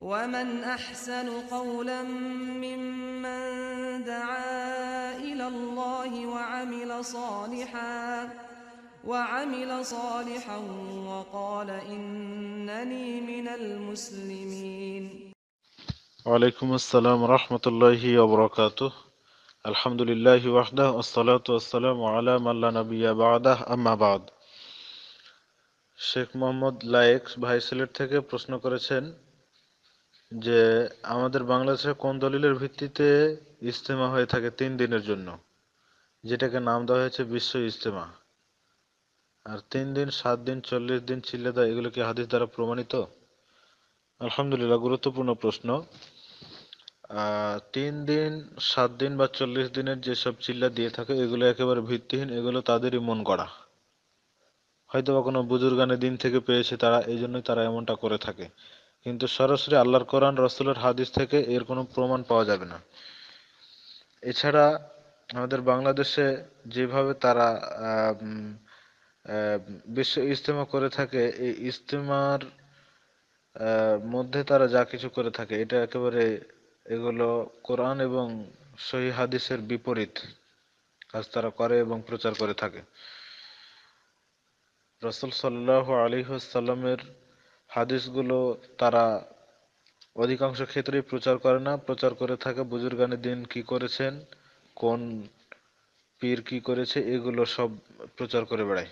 ومن أحسن قولا ممن دعا إلى الله وعمل صالحا وعمل صالحا وقال إنني من المسلمين وعليكم السلام ورحمة الله وبركاته الحمد لله وحده والصلاة والسلام على من لا نبي بعده أما بعد শেখ মোহাম্মদ লায়েক ভাইসেলের থেকে প্রশ্ন করেছেন যে আমাদের বাংলাদেশে কোন দলিলের ভিত্তিতে ইজতেমা হয়ে থাকে তিন দিনের জন্য যেটাকে নাম দেওয়া হয়েছে বিশ্ব ইজতেমা আর তিন দিন সাত দিন চল্লিশ দিন চিল্লে দেয় এগুলো কি হাদিস দ্বারা প্রমাণিত আলহামদুলিল্লাহ গুরুত্বপূর্ণ প্রশ্ন তিন দিন সাত দিন বা চল্লিশ দিনের যেসব চিল্লা দিয়ে থাকে এগুলো একেবারে ভিত্তিহীন এগুলো তাদেরই মন করা হয়তো বা কোনো বুজুর্গানে দিন থেকে পেয়েছে তারা এই জন্যই তারা এমনটা করে থাকে কিন্তু সরাসরি আল্লাহর কোরআন রসুলের হাদিস থেকে এর কোনো প্রমাণ পাওয়া যাবে না এছাড়া আমাদের বাংলাদেশে যেভাবে তারা বিশ্ব ইজতেমা করে থাকে এই ইজতেমার মধ্যে তারা যা কিছু করে থাকে এটা একেবারে এগুলো কোরআন এবং সহি হাদিসের বিপরীত কাজ তারা করে এবং প্রচার করে থাকে রসুল সাল্লাহ আলী সাল্লামের হাদিসগুলো তারা অধিকাংশ ক্ষেত্রেই প্রচার করে না প্রচার করে থাকে বুজুর্গানি দিন কি করেছেন কোন পীর কি করেছে এগুলো সব প্রচার করে বেড়ায়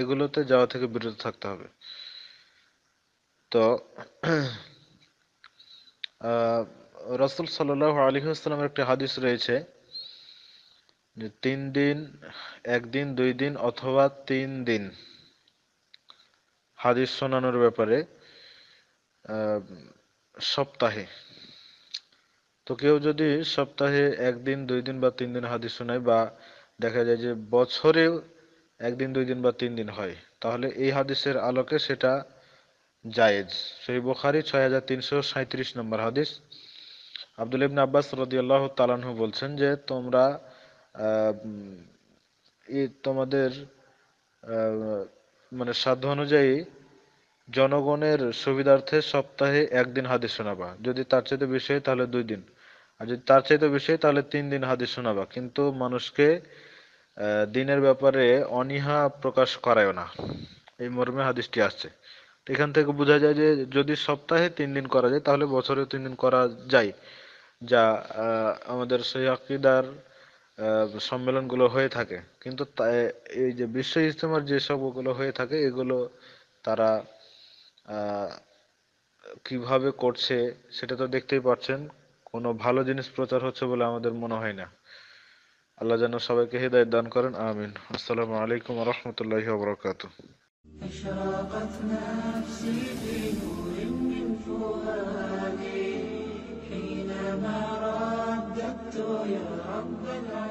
এগুলোতে যাওয়া থেকে বিরত থাকতে হবে তো রসুল সাল্লাহ আলী আসসালামের একটি হাদিস রয়েছে তিন দিন একদিন দুই দিন অথবা তিন দিন হাদিস শোনানোর ব্যাপারে সপ্তাহে তো কেউ যদি সপ্তাহে একদিন দুই দিন বা তিন দিন হাদিস শোনায় বা দেখা যায় যে বছরে একদিন দুই দিন বা তিন দিন হয় তাহলে এই হাদিসের আলোকে সেটা জায়েজ সেই বোখারি ছয় হাজার তিনশো সাঁত্রিশ নম্বর হাদিস আব্দুল ইবিন আব্বাস রদিয়াল্লাহ তালানহু বলছেন যে তোমরা তোমাদের মানে সাধ্য অনুযায়ী জনগণের সুবিধার্থে সপ্তাহে একদিন হাদিস শোনাবা যদি তার চাইতে বেশি হয় তাহলে দুই দিন আর যদি তার চাইতে বেশি হয় তাহলে তিন দিন হাদিস শোনাবা কিন্তু মানুষকে দিনের ব্যাপারে অনীহা প্রকাশ করায় না এই মর্মে হাদিসটি আসছে এখান থেকে বোঝা যায় যে যদি সপ্তাহে তিন দিন করা যায় তাহলে বছরে তিন দিন করা যায় যা আমাদের সেই আকিদার সম্মেলনগুলো হয়ে থাকে কিন্তু এই যে বিশ্ব ইজতেমার যেসব সবগুলো হয়ে থাকে এগুলো তারা কিভাবে করছে সেটা তো দেখতেই পাচ্ছেন কোনো ভালো জিনিস প্রচার হচ্ছে বলে আমাদের মনে হয় না আল্লাহ যেন সবাইকে হৃদয় দান করেন আমিন আসসালামু আলাইকুম রহমতুল্লাহ বরকাত أشرقت حينما رددت يا رب العالمين